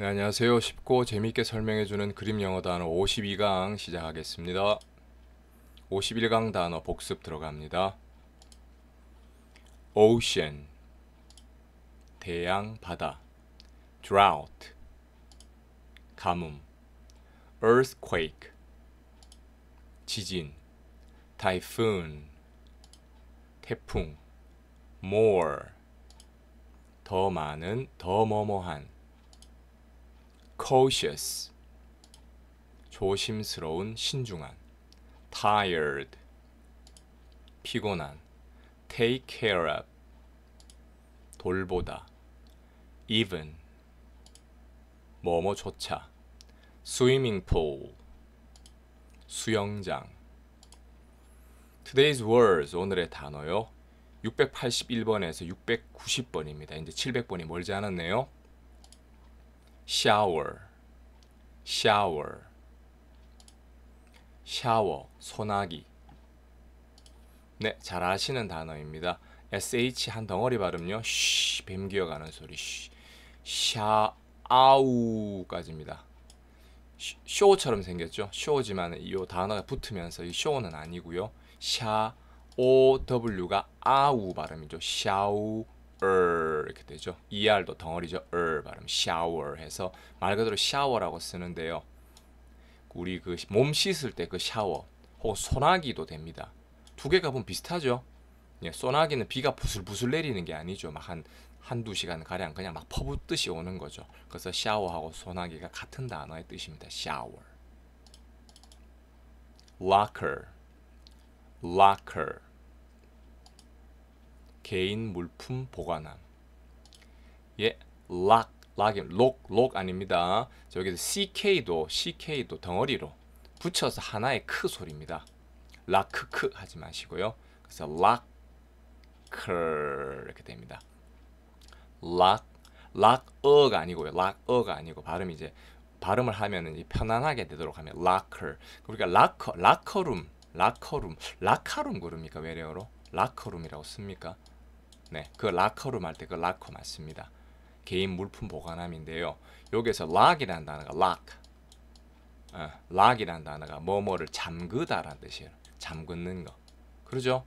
네, 안녕하세요. 쉽고 재미있게 설명해주는 그림 영어 단어 52강 시작하겠습니다. 51강 단어 복습 들어갑니다. ocean 대양 바다 drought 가뭄 earthquake 지진 typhoon 태풍 more 더 많은 더 뭐뭐한 cautious 조심스러운 신중한 tired 피곤한 take care of 돌보다 even 뭐뭐조차 swimming pool 수영장 Today's words 오늘의 단어요. 681번에서 690번입니다. 이제 700번이 멀지 않았네요. shower, shower, 샤워, 소나기. 네, 잘 아시는 단어입니다. sh 한 덩어리 발음요. 쉬, 뱀 기어가는 소리. 샤아우까지입니다. 쇼처럼 생겼죠. 쇼지만 이 단어가 붙으면서 이 쇼는 아니고요. 샤 O W가 아우 발음이죠. 샤우 er 이렇게 되죠. er도 덩어리죠. er 발음 shower 해서 말 그대로 샤워라고 쓰는데요. 우리 그 몸 씻을 때 그 샤워 혹은 소나기도 됩니다. 두 개가 보면 비슷하죠. 예, 소나기는 비가 부슬부슬 내리는 게 아니죠. 막 한 한두 시간 가량 그냥 막 퍼붓듯이 오는 거죠. 그래서 샤워하고 소나기가 같은 단어의 뜻입니다. 샤워. locker locker 개인 물품 보관함. 예, 락, 락이 록, 록 아닙니다. 저기 ck도, ck도 덩어리로 붙여서 하나의 크 소리입니다. 락크크 하지 마시고요. 그래서 락크 이렇게 됩니다. 락, 락어가 아니고요. 락어가 아니고 발음이 제 발음을 하면은 편안하게 되도록 하면 락커. 그러니까 락커, 락커룸, 락커룸, 락카룸 그럽니까 외래어로? 락커룸이라고 씁니까? 네, 그 락커룸 할 때그 락커 맞습니다. 개인 물품 보관함인데요. 여기서 락이라는 단어가 락, 어, 락이라는 단어가 뭐뭐를 잠그다라는 뜻이에요. 잠그는 거. 그러죠?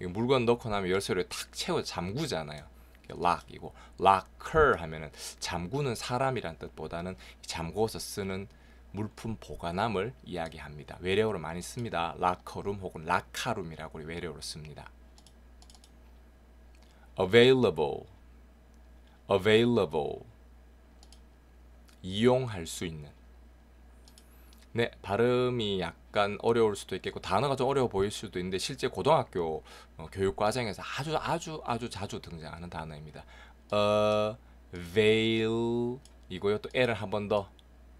물건 넣고 나면 열쇠를 탁 채워 잠구잖아요. 락이고 락커 하면은 잠구는 사람이란 뜻보다는 잠궈서 쓰는 물품 보관함을 이야기합니다. 외래어로 많이 씁니다. 락커룸 혹은 락카룸이라고 외래어로 씁니다. available, available 이용할 수 있는 네, 발음이 약간 어려울 수도 있겠고 단어가 좀 어려워 보일 수도 있는데 실제 고등학교 어, 교육 과정에서 아주 아주 아주 자주 등장하는 단어입니다. avail 이고요. 또 l을 한 번 더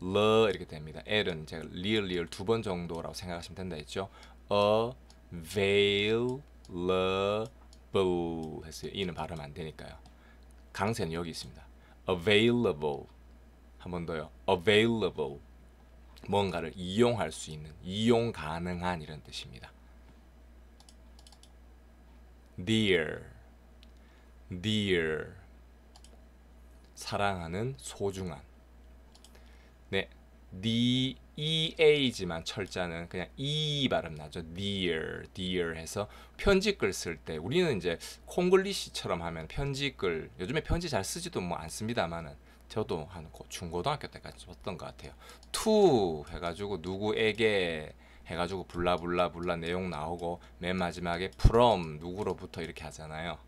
l 이렇게 됩니다. l은 제가 리얼 리얼 두번 정도라고 생각하시면 된다 했죠. avail b l 했어요. 이는 발음 안 되니까요. 강세는 여기 있습니다. available 한 번 더요. available 뭔가를 이용할 수 있는, 이용 가능한 이런 뜻입니다. dear dear 사랑하는 소중한 니 네 h e a 지만 철자는 그냥 e 발음 나죠. dear, 네 dear 네 해서 편지글 쓸 때 우리는 이제 콩글리시처럼 하면 편지글 요즘에 편지 잘 쓰지도 뭐 않습니다만은 저도 한 중고등학교 때까지 썼던 것 같아요. to 해가지고 누구에게 해가지고 불라불라불라 내용 나오고 맨 마지막에 from 누구로부터 이렇게 하잖아요.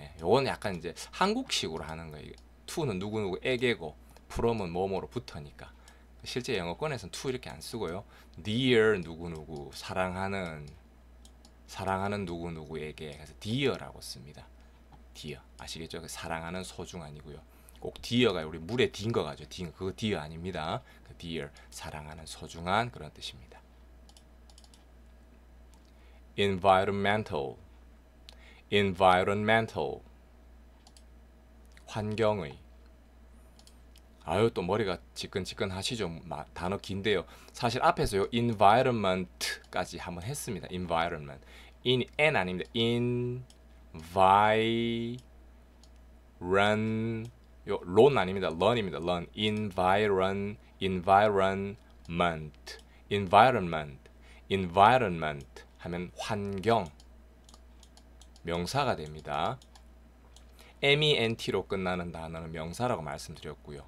예, 요건 약간 이제 한국식으로 하는 거예요. to는 누구누구에게고 from은 뭐뭐로 붙으니까. 실제 영어권에서는 to 이렇게 안 쓰고요. near 누구누구 사랑하는 사랑하는 누구누구에게 그서 dear라고 씁니다. dear 아시겠죠? 그 사랑하는 소중한이고요. 꼭 dear가 우리 물에 딘거 가죠. 딘 그거 dear 아닙니다. 그 dear 사랑하는 소중한 그런 뜻입니다. environmental environmental 환경의 아유 또 머리가 지끈지끈 하시죠. 막 단어 긴데요. 사실 앞에서요 environment까지 한번 했습니다. environment. in n 아닙니다. in vi run 요론 아닙니다. 런입니다. 런 environ environment environment environment 하면 환경 명사가 됩니다. MENT로 끝나는 단어는 명사라고 말씀드렸고요.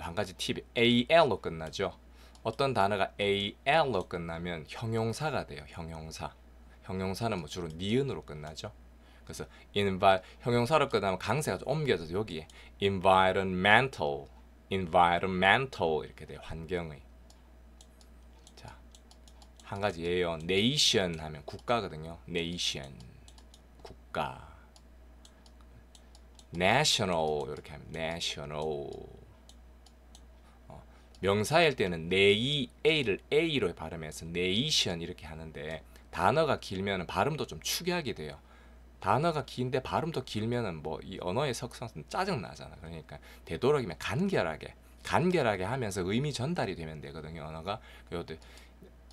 한 가지 팁 al로 끝나죠. 어떤 단어가 al로 끝나면 형용사가 돼요. 형용사. 형용사는 뭐 주로 니은으로 끝나죠. 그래서 i n v i 형용사로 끝나면 강세가 옮겨져서 여기에 environmental, environmental 이렇게 돼요. 환경의. 한 가지 예요. nation 하면 국가거든요. nation, 국가. national 이렇게 하면 national. 명사일 때는 네이 a를 a로 발음해서 네이션 이렇게 하는데 단어가 길면 발음도 좀축약이 돼요. 단어가 긴데 발음도 길면뭐이 언어의 석성은 짜증 나잖아. 그러니까 되도록이면 간결하게 간결하게 하면서 의미 전달이 되면 되거든요. 언어가 그것도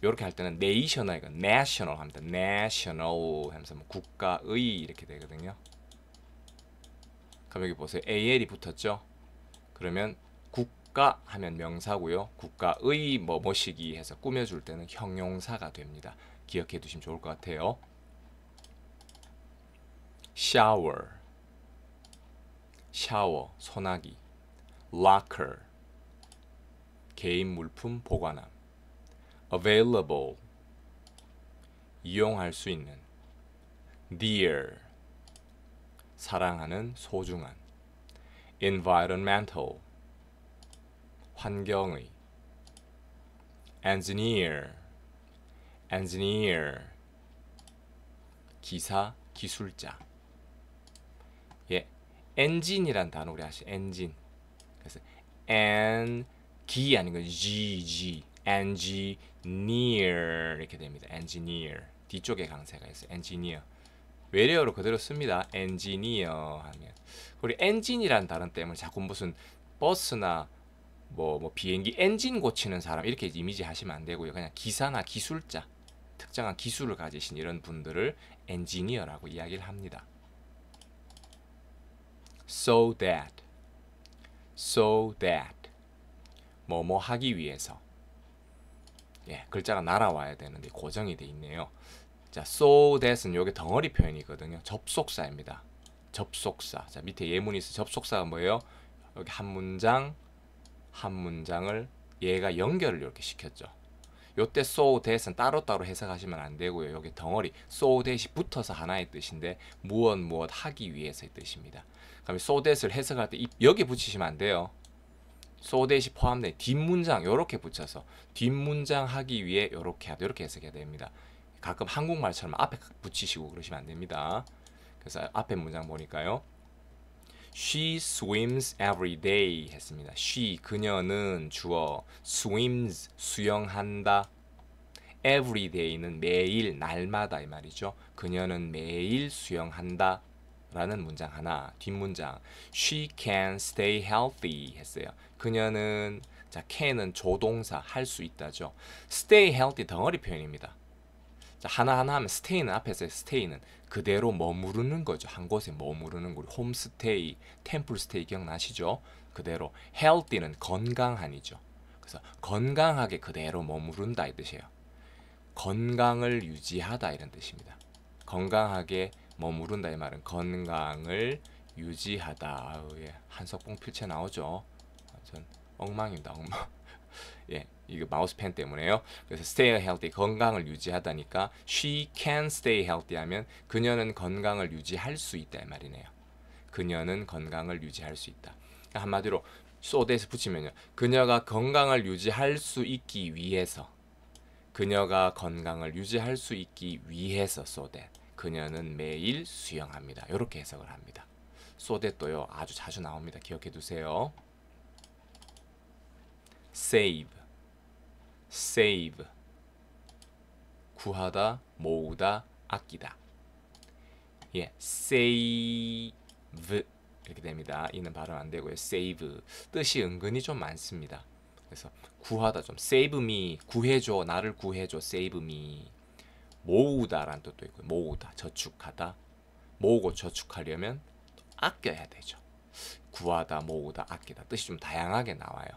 이렇게 할 때는 네이셔널 이거 내셔널 합니다. 내셔널 하면서 뭐 국가의 이렇게 되거든요. 그럼 여기 보세요. al이 붙었죠. 그러면 국가 하면 명사고요. 국가의 뭐뭐시기 해서 꾸며줄 때는 형용사가 됩니다. 기억해 두시면 좋을 것 같아요. shower, 샤워, 소나기, locker, 개인 물품 보관함, available, 이용할 수 있는, dear, 사랑하는 소중한, environmental, 환경의 engineer engineer 기사 기술자 예 엔진이란 단어 우리 아시 엔진 그래서 n 기 아니고 g g engineer 이렇게 됩니다 engineer 뒤쪽에 강세가 있어 engineer 외래어로 그대로 씁니다 engineer 하면 우리 엔진이란 단어 때문에 자꾸 무슨 버스나 뭐, 뭐 비행기 엔진 고치는 사람 이렇게 이미지 하시면 안 되고요. 그냥 기사나 기술자 특정한 기술을 가지신 이런 분들을 엔지니어라고 이야기를 합니다. so that so that 뭐 뭐 하기 위해서 예, 글자가 날아와야 되는데 고정이 돼 있네요. 자, so that은 요게 덩어리 표현이거든요. 접속사입니다. 접속사. 자, 밑에 예문이 있어. 접속사가 뭐예요? 여기 한 문장 한 문장을 얘가 연결을 이렇게 시켰죠. 요때 so that은 따로따로 해석하시면 안 되고요. 여기 덩어리 so that이 붙어서 하나의 뜻인데 무엇 무엇 하기 위해서의 뜻입니다. 그럼 so that을 해석할 때 여기 붙이시면 안 돼요. so that이 포함된 뒷문장 이렇게 붙여서 뒷문장 하기 위해 이렇게 이렇게 해석해야 됩니다. 가끔 한국말처럼 앞에 붙이시고 그러시면 안 됩니다. 그래서 앞에 문장 보니까요. She swims every day 했습니다. She 그녀는 주어 swims 수영한다. every day는 매일 날마다 이 말이죠. 그녀는 매일 수영한다. 라는 문장 하나, 뒷문장 she can stay healthy 했어요. 그녀는 자 can은 조동사 할 수 있다죠. stay healthy 덩어리 표현입니다. 하나하나 하면 스테이는 앞에서의 스테이는 그대로 머무르는 거죠. 한 곳에 머무르는 우 홈스테이, 템플스테이 기억나시죠? 그대로 healthy는 건강한이죠. 그래서 건강하게 그대로 머무른다 이 뜻이에요. 건강을 유지하다 이런 뜻입니다. 건강하게 머무른다 이 말은 건강을 유지하다. 아우, 예. 한석봉 필체 나오죠. 전 엉망입니다. 엉망. 예. 이거 마우스펜 때문에요. 그래서 stay healthy 건강을 유지하다니까 she can stay healthy 하면 그녀는 건강을 유지할 수 있다 말이네요. 그녀는 건강을 유지할 수 있다. 그러니까 한마디로 소대에서 붙이면요. 그녀가 건강을 유지할 수 있기 위해서 그녀가 건강을 유지할 수 있기 위해서 소대 그녀는 매일 수영합니다. 이렇게 해석을 합니다. 소대또요. 아주 자주 나옵니다. 기억해 두세요. save save 구하다, 모으다, 아끼다. 예, save 이렇게 됩니다. 이는 발음 안 되고요. save 뜻이 은근히 좀 많습니다. 그래서 구하다 좀 save me 구해줘 나를 구해줘 save me 모으다란 뜻도 있고 모으다 저축하다 모으고 저축하려면 아껴야 되죠. 구하다 모으다 아끼다 뜻이 좀 다양하게 나와요.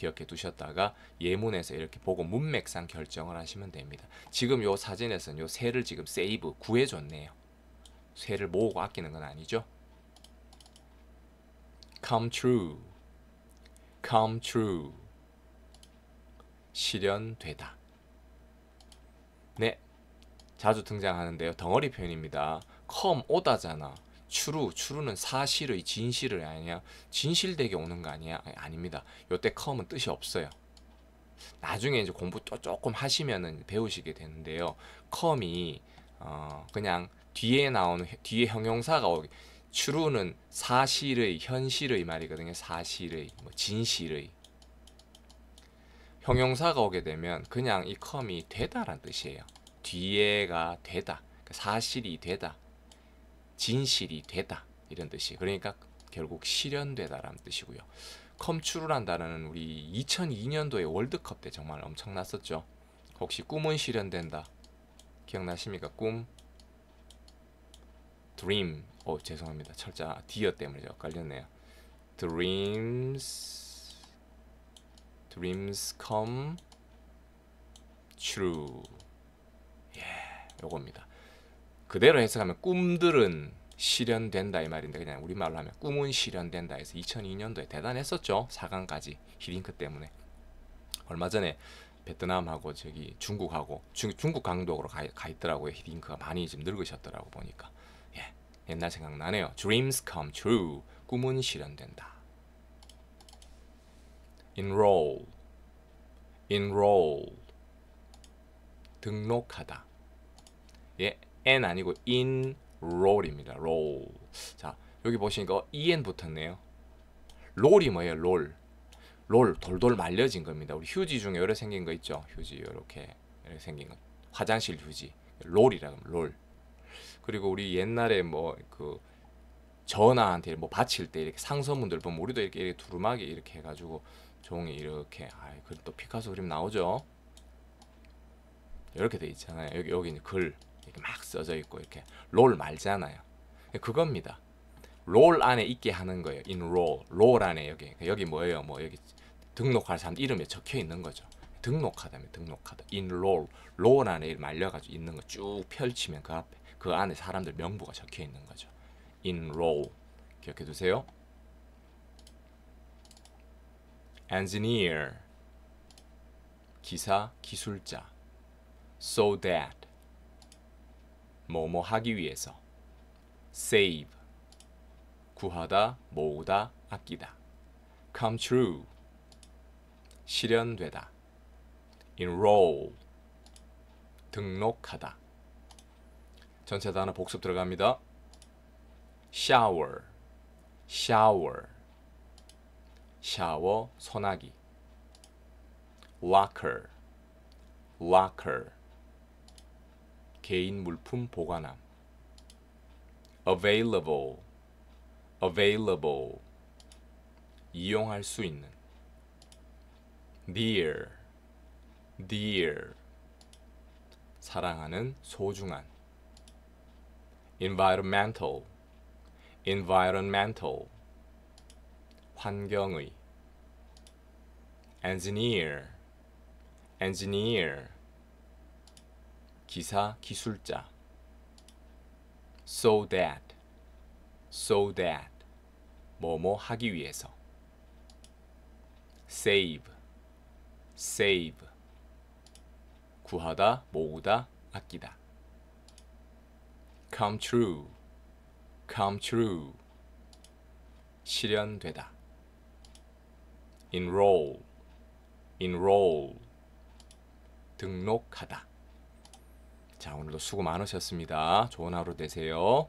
기억해 두셨다가 예문에서 이렇게 보고 문맥상 결정을 하시면 됩니다. 지금 요 사진에서는 요 새를 지금 세이브 구해줬네요. 새를 모으고 아끼는 건 아니죠? Come true, come true, 실현되다. 네, 자주 등장하는데요. 덩어리 표현입니다. come 오다잖아. 추루, 추루는 사실의 진실을 아니야. 진실되게 오는 거 아니야? 아니, 아닙니다. 요때 컴은 뜻이 없어요. 나중에 이제 공부 조금 하시면은 배우시게 되는데요. 컴이 어, 그냥 뒤에 나오는 뒤에 형용사가 오기. 추루는 사실의 현실의 말이거든요. 사실의 뭐 진실의 형용사가 오게 되면 그냥 이 컴이 되다란 뜻이에요. 뒤에가 되다. 그러니까 사실이 되다. 진실이 되다 이런 뜻이 그러니까 결국 실현되다라는 뜻이고요. 컴추루란 단어는 우리 2002년도에 월드컵 때 정말 엄청났었죠. 혹시 꿈은 실현된다 기억나십니까? 꿈 d r 어 죄송합니다 철자 디어 때문에 헷갈렸네요. dreams dreams come true 예 요겁니다. 그대로 해석하면 꿈들은 실현된다 이 말인데 그냥 우리말로 하면 꿈은 실현된다 해서 2002년도에 대단했었죠. 4강까지 히딩크 때문에. 얼마 전에 베트남하고 저기 중국하고 중, 중국 강독으로 가, 가 있더라고요. 히딩크가 많이 좀 늙으셨더라고 보니까. 예. 옛날 생각나네요. Dreams come true. 꿈은 실현된다. enroll enroll 등록하다. 예. n 아니고 enroll입니다. roll. 자, 여기 보시니까 어, en 붙었네요. 롤이 뭐예요? 롤. 롤 돌돌 말려진 겁니다. 우리 휴지 중에 여러 생긴 거 있죠. 휴지 이렇게 이렇게 생긴 거. 화장실 휴지. 롤이라고 하면 롤. 그리고 우리 옛날에 뭐 그 전화한테 뭐 바칠 때 이렇게 상서문들 보면 우리도 이렇게, 이렇게 두루마기 이렇게 해가지고 종이 이렇게 아이 그또 피카소 그림 나오죠. 이렇게 돼 있잖아요. 여기 여기 글 이렇게 막 써져 있고 이렇게 롤 말잖아요. 그겁니다. 롤 안에 있게 하는 거예요. enroll. 롤 안에 여기 그러니까 여기 뭐예요? 뭐 여기 등록할 사람 이름에 적혀 있는 거죠. 등록하다면 등록하다. enroll. 롤 안에 말려가지고 있는 거 쭉 펼치면 그 앞에 그 안에 사람들 명부가 적혀 있는 거죠. enroll. 기억해 두세요. engineer 기사 기술자 so that 뭐뭐 하기 위해서 save 구하다, 모으다, 아끼다 come true 실현되다 enroll 등록하다 전체 단어 복습 들어갑니다 shower shower 샤워 소나기 locker locker 개인 물품 보관함 available available 이용할 수 있는 dear dear 사랑하는 소중한 environmental environmental 환경의 engineer engineer 기사, 기술자 so that, so that 뭐뭐 하기 위해서 save, save 구하다, 모으다, 아끼다 come true, come true 실현되다 enroll, enroll 등록하다 자, 오늘도 수고 많으셨습니다. 좋은 하루 되세요.